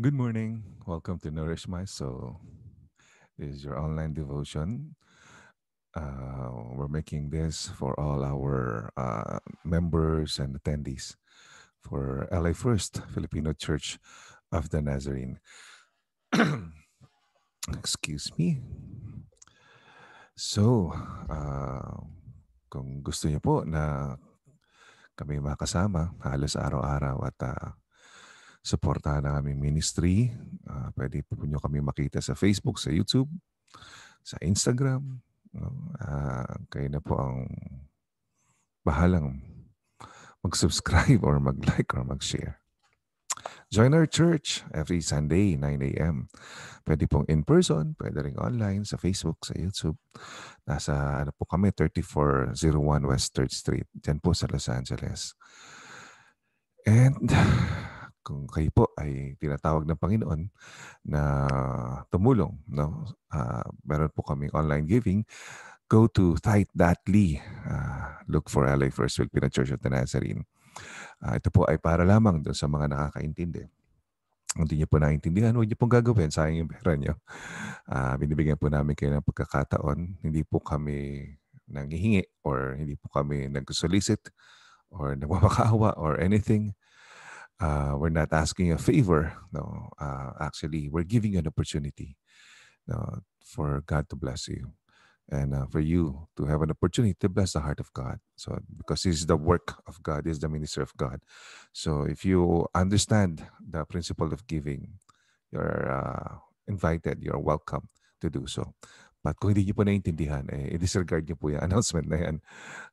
Good morning. Welcome to Nourish My Soul. This is your online devotion. Uh, we're making this for all our uh, members and attendees for LA First Filipino Church of the Nazarene. Excuse me. So, uh, kung gusto niyo po na kami makasama halos araw-araw at uh, Supportahan ang aming ministry. Uh, pwede po nyo kami makita sa Facebook, sa YouTube, sa Instagram. Uh, kayo na po ang bahalang mag-subscribe or mag-like or mag-share. Join our church every Sunday, 9 a.m. Pwede pong in person, pwede rin online, sa Facebook, sa YouTube. Nasa ano po kami, 3401 West 3rd Street. Diyan po sa Los Angeles. And kung kayo po ay tinatawag ng Panginoon na tumulong, no? Uh, meron po kaming online giving. Go to site.ly. Uh, ah, look for LA First Filipino Church of the Nazarene. Uh, ito po ay para lamang doon sa mga nakakaintindi. Kung hindi niyo po naintindihan, huwag niyo pong gagawin. Sayang yung pera niyo. Uh, binibigyan po namin kayo ng pagkakataon. Hindi po kami nanghihingi or hindi po kami nag-solicit or nagmamakaawa or anything. uh, we're not asking a favor. No, uh, actually, we're giving an opportunity for God to bless you and uh, for you to have an opportunity to bless the heart of God. So, because is the work of God, is the ministry of God. So, if you understand the principle of giving, you're uh, invited, you're welcome to do so. At kung hindi niyo po naiintindihan, eh, i-disregard niyo po yung announcement na yan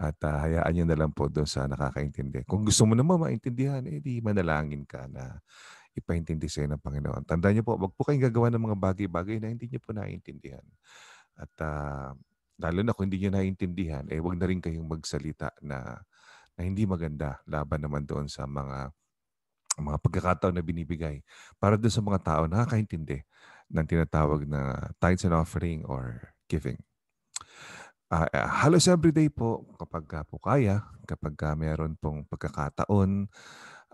at uh, hayaan niyo na lang po doon sa nakakaintindi. Kung gusto mo naman maintindihan, eh di manalangin ka na ipaintindi sa'yo ng Panginoon. Tandaan niyo po, wag po kayong gagawa ng mga bagay-bagay na hindi niyo po naiintindihan. At uh, lalo na kung hindi niyo naiintindihan, eh wag na rin kayong magsalita na, na hindi maganda laban naman doon sa mga mga pagkakataon na binibigay para doon sa mga tao na nakakaintindi ng tinatawag na tithes and offering or giving. Uh, halos everyday po, kapag uh, po kaya, kapag uh, meron pong pagkakataon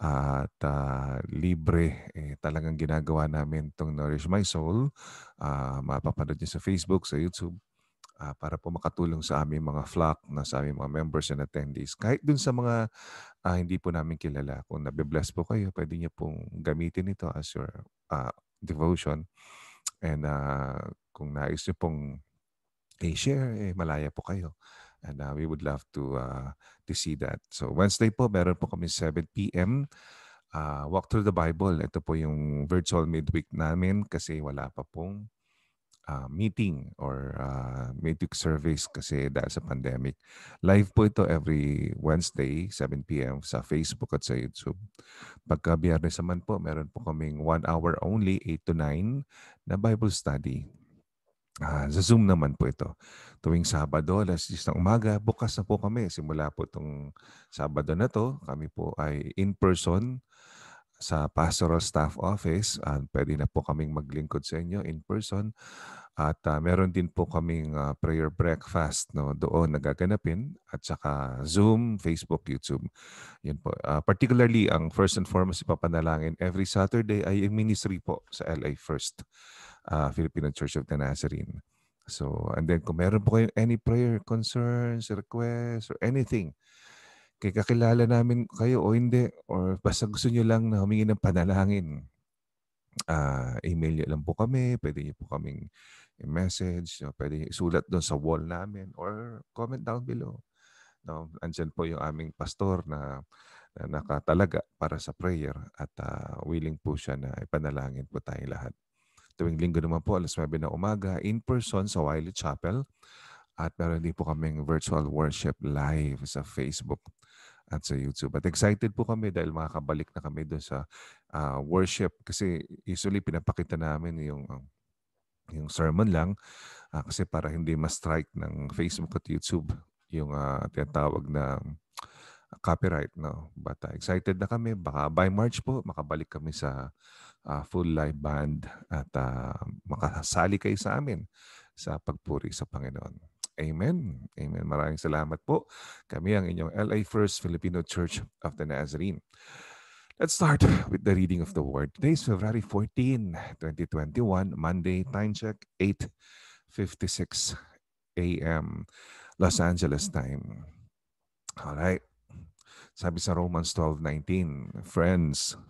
uh, at uh, libre, eh, talagang ginagawa namin itong Nourish My Soul. Uh, mapapanood niyo sa Facebook, sa YouTube uh, para po makatulong sa aming mga flock, na sa aming mga members and attendees. Kahit dun sa mga uh, hindi po namin kilala, kung nabibless po kayo, pwede niyo pong gamitin ito as your uh, devotion. And uh, kung nais niyo pong i-share, eh, eh, malaya po kayo. And uh, we would love to uh, to see that. So Wednesday po, meron po kami 7 p.m. Uh, walk through the Bible. Ito po yung virtual midweek namin kasi wala pa pong uh, meeting or uh, meeting service kasi dahil sa pandemic. Live po ito every Wednesday, 7pm sa Facebook at sa YouTube. Pagka biyernes naman po, meron po kaming 1 hour only, 8 to 9 na Bible study. Uh, sa Zoom naman po ito. Tuwing Sabado, alas 10 ng umaga, bukas na po kami. Simula po itong Sabado na to, kami po ay in person sa Pastoral Staff Office. Uh, pwede na po kaming maglingkod sa inyo in person. At uh, meron din po kaming uh, prayer breakfast no, doon nagaganapin. At saka Zoom, Facebook, YouTube. Yan po. Uh, particularly, ang first and foremost ipapanalangin every Saturday ay ministry po sa LA First uh, Filipino Church of the Nazarene. So, and then kung meron po kayong any prayer concerns, requests, or anything, kay kakilala namin kayo o hindi or basta gusto niyo lang na humingi ng panalangin uh, email niyo lang po kami pwede niyo po kaming message no? pwede niyo isulat doon sa wall namin or comment down below no andyan po yung aming pastor na, na nakatalaga para sa prayer at uh, willing po siya na ipanalangin po tayong lahat tuwing linggo naman po alas 9 na umaga in person sa Wiley Chapel at meron din po kaming virtual worship live sa Facebook at sa YouTube. At excited po kami dahil makakabalik na kami doon sa uh, worship kasi usually pinapakita namin yung uh, yung sermon lang uh, kasi para hindi ma-strike ng Facebook at YouTube yung uh, tinatawag na copyright no but uh, excited na kami baka by March po makabalik kami sa uh, full live band at uh, makasali kayo sa amin sa pagpuri sa Panginoon Amen. Amen. Maraming salamat po. Kami ang inyong LA First Filipino Church of the Nazarene. Let's start with the reading of the Word. Today is February 14, 2021, Monday, time check 8.56 a.m. Los Angeles time. All right. Sabi sa Romans 12:19, friends,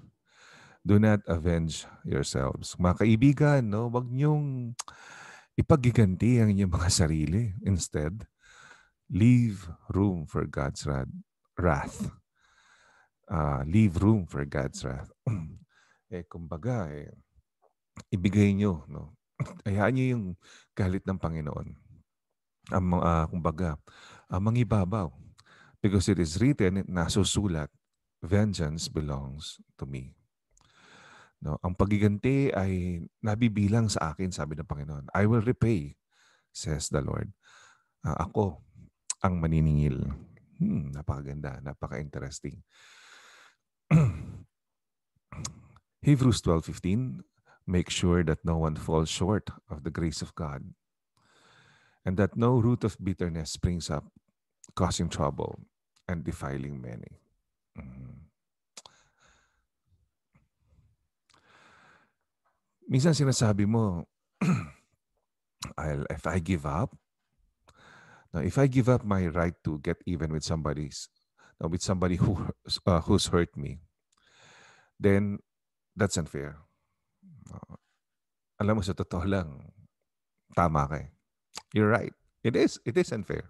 do not avenge yourselves. Mga kaibigan, no, wag niyong ipagiganti ang inyong mga sarili. Instead, leave room for God's wrath. Uh, leave room for God's wrath. eh, kumbaga, eh, ibigay nyo. No? Hayaan nyo yung galit ng Panginoon. Ang, uh, kumbaga, uh, mangibabaw. Because it is written, nasusulat, vengeance belongs to me. No, ang pagiganti ay nabibilang sa akin, sabi ng Panginoon. I will repay, says the Lord. Uh, ako ang maniningil. Hmm, napakaganda, napaka-interesting. Hebrews 12:15, make sure that no one falls short of the grace of God and that no root of bitterness springs up causing trouble and defiling many. Mm-hmm. minsan sinasabi mo, I'll, if I give up, now if I give up my right to get even with somebody, now with somebody who uh, who's hurt me, then that's unfair. Uh, alam mo sa totoo lang, tama ka. Eh. You're right. It is. It is unfair.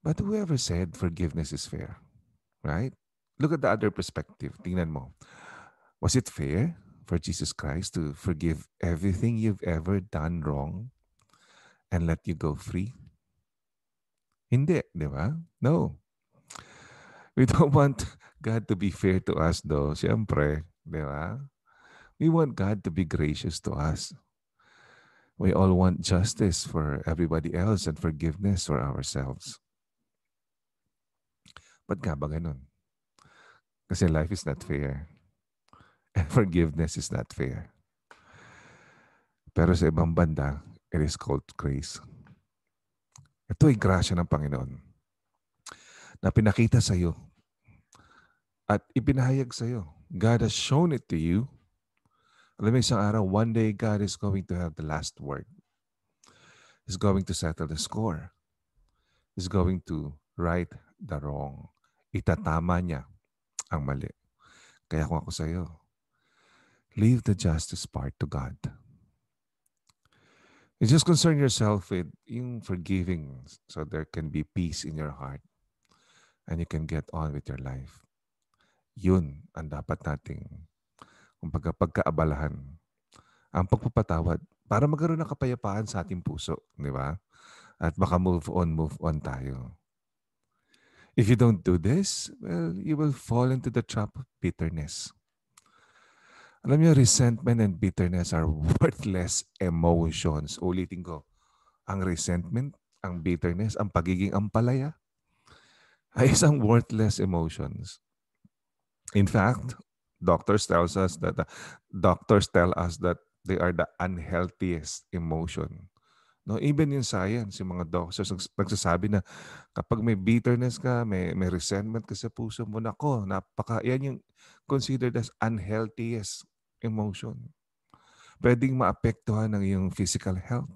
But whoever said forgiveness is fair, right? Look at the other perspective. Tingnan mo. Was it fair for Jesus Christ to forgive everything you've ever done wrong and let you go free? Hindi, di ba? No. We don't want God to be fair to us though, siyempre, di ba? We want God to be gracious to us. We all want justice for everybody else and forgiveness for ourselves. But not nga ba ganun? Kasi life is not fair. Forgiveness is not fair. Pero sa ibang banda, it is called grace. Ito ay grasya ng Panginoon na pinakita sa iyo at ipinahayag sa iyo. God has shown it to you. Alam mo, isang araw, one day, God is going to have the last word. He's going to settle the score. He's going to right the wrong. Itatama niya ang mali. Kaya kung ako sa iyo, Leave the justice part to God. And just concern yourself with yung forgiving so there can be peace in your heart and you can get on with your life. Yun ang dapat nating kumbaga pagkaabalahan. Ang pagpapatawad para magkaroon ng kapayapaan sa ating puso, di ba? At baka move on, move on tayo. If you don't do this, well, you will fall into the trap of bitterness. Alam niyo, resentment and bitterness are worthless emotions. Ulitin ko, ang resentment, ang bitterness, ang pagiging ampalaya, ay isang worthless emotions. In fact, doctors tell us that uh, doctors tell us that they are the unhealthiest emotion. No, even in science, yung mga doctors nagsasabi na kapag may bitterness ka, may, may resentment ka sa puso mo, nako, napaka, yan yung considered as unhealthiest emotion. Pwedeng maapektuhan ng iyong physical health.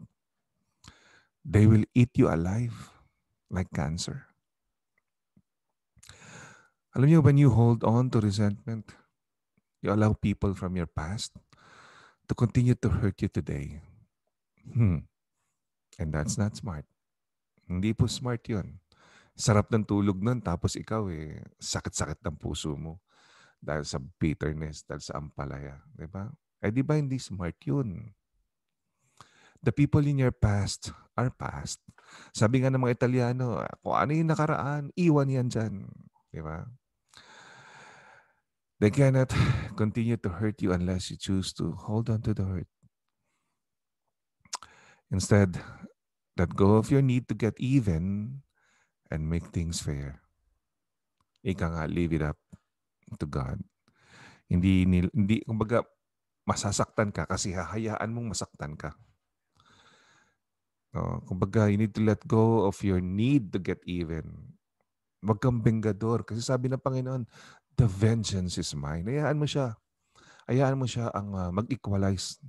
They will eat you alive like cancer. Alam niyo, when you hold on to resentment, you allow people from your past to continue to hurt you today. Hmm. And that's not smart. Hindi po smart yun. Sarap ng tulog nun, tapos ikaw eh, sakit-sakit ng puso mo dahil sa bitterness, dahil sa ampalaya. Di ba? Eh di ba hindi smart yun? The people in your past are past. Sabi nga ng mga Italiano, kung ano yung nakaraan, iwan yan dyan. Di ba? They cannot continue to hurt you unless you choose to hold on to the hurt. Instead, let go of your need to get even and make things fair. Ika nga, leave it up to God. Hindi, hindi kumbaga, masasaktan ka kasi hahayaan mong masaktan ka. Oh, kumbaga, you need to let go of your need to get even. Huwag kang bengador. Kasi sabi ng Panginoon, the vengeance is mine. Hayaan mo siya. Hayaan mo siya ang uh, mag-equalize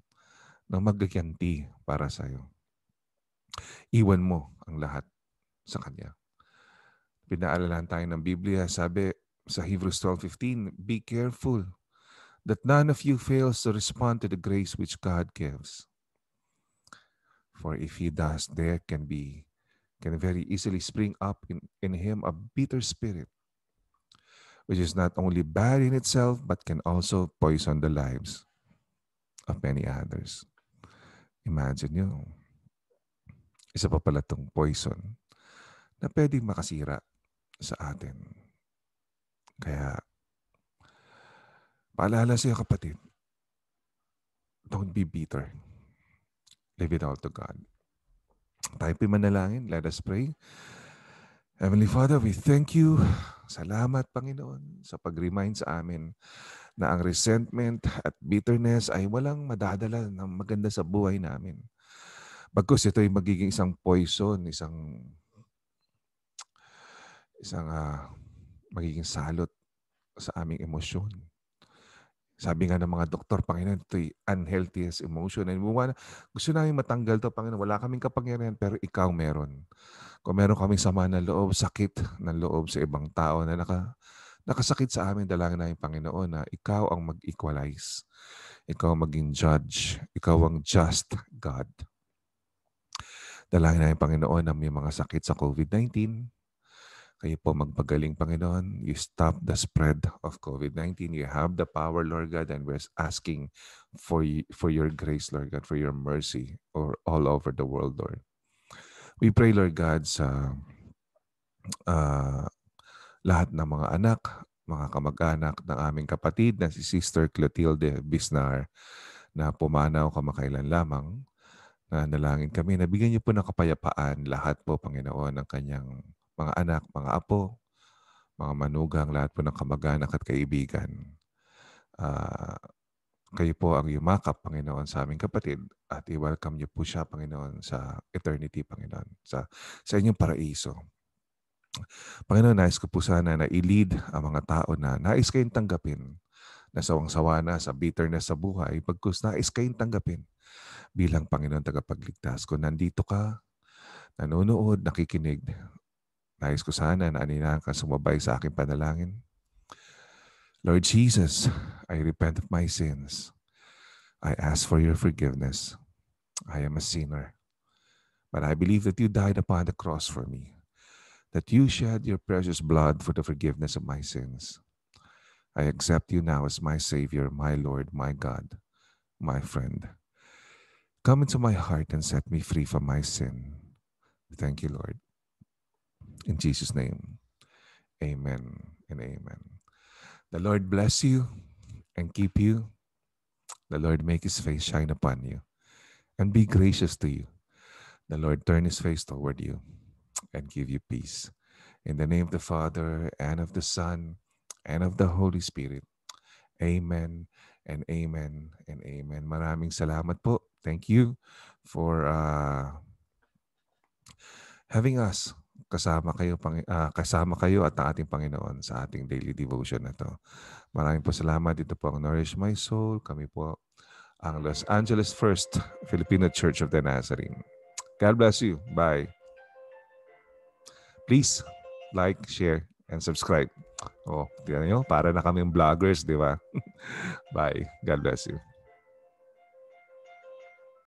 na magaganti para sa iyo. Iwan mo ang lahat sa Kanya. Pinaalalahan tayo ng Biblia, sabi sa Hebrews 12.15, Be careful that none of you fails to respond to the grace which God gives. For if he does, there can be, can very easily spring up in, in him a bitter spirit, which is not only bad in itself, but can also poison the lives of many others. Imagine nyo, isa pa pala tong poison na pwedeng makasira sa atin. Kaya, paalala sa iyo kapatid, don't be bitter. Leave it all to God. Tayo manalangin. Let us pray. Heavenly Father, we thank you. Salamat, Panginoon, sa pag-remind sa amin na ang resentment at bitterness ay walang madadala ng maganda sa buhay namin. Bagkus ito ay magiging isang poison, isang isang uh, magiging salot sa aming emosyon. Sabi nga ng mga doktor, Panginoon, ito'y unhealthiest emotion. And we gusto namin matanggal to Panginoon. Wala kaming kapangyarihan, pero ikaw meron. Kung meron kaming sama ng loob, sakit ng loob sa ibang tao na naka, nakasakit sa amin, dalangin namin, Panginoon, na ikaw ang mag-equalize. Ikaw ang maging judge. Ikaw ang just God. Dalangin namin, Panginoon, na may mga sakit sa COVID-19, kayo po magpagaling, Panginoon. You stop the spread of COVID-19. You have the power, Lord God, and we're asking for, you, for your grace, Lord God, for your mercy or all over the world, Lord. We pray, Lord God, sa uh, lahat ng mga anak, mga kamag-anak ng aming kapatid na si Sister Clotilde Bisnar na pumanaw kamakailan lamang na nalangin kami. Nabigyan niyo po ng kapayapaan lahat po, Panginoon, ng kanyang mga anak, mga apo, mga manugang, lahat po ng kamag-anak at kaibigan. Uh, kayo po ang yumakap, Panginoon, sa aming kapatid at i-welcome niyo po siya, Panginoon, sa eternity, Panginoon, sa, sa inyong paraiso. Panginoon, nais ko po sana na i-lead ang mga tao na nais kayong tanggapin na sawang-sawa na sa bitterness sa buhay, pagkus nais kayong tanggapin bilang Panginoon tagapagligtas. Kung nandito ka, nanonood, nakikinig, Nais ko sana na aninahan ka sumabay sa aking panalangin. Lord Jesus, I repent of my sins. I ask for your forgiveness. I am a sinner. But I believe that you died upon the cross for me, that you shed your precious blood for the forgiveness of my sins. I accept you now as my Savior, my Lord, my God, my friend. Come into my heart and set me free from my sin. Thank you, Lord. In Jesus' name, amen and amen. The Lord bless you and keep you. The Lord make his face shine upon you and be gracious to you. The Lord turn his face toward you and give you peace. In the name of the Father and of the Son and of the Holy Spirit. Amen and amen and amen. Maraming salamat po. Thank you for uh, having us kasama kayo pang, uh, kasama kayo at ang ating Panginoon sa ating daily devotion na to. Maraming po salamat dito po ang Nourish My Soul. Kami po ang Los Angeles First Filipino Church of the Nazarene. God bless you. Bye. Please like, share, and subscribe. Oh, tingnan niyo, para na kaming vloggers, di ba? Bye. God bless you.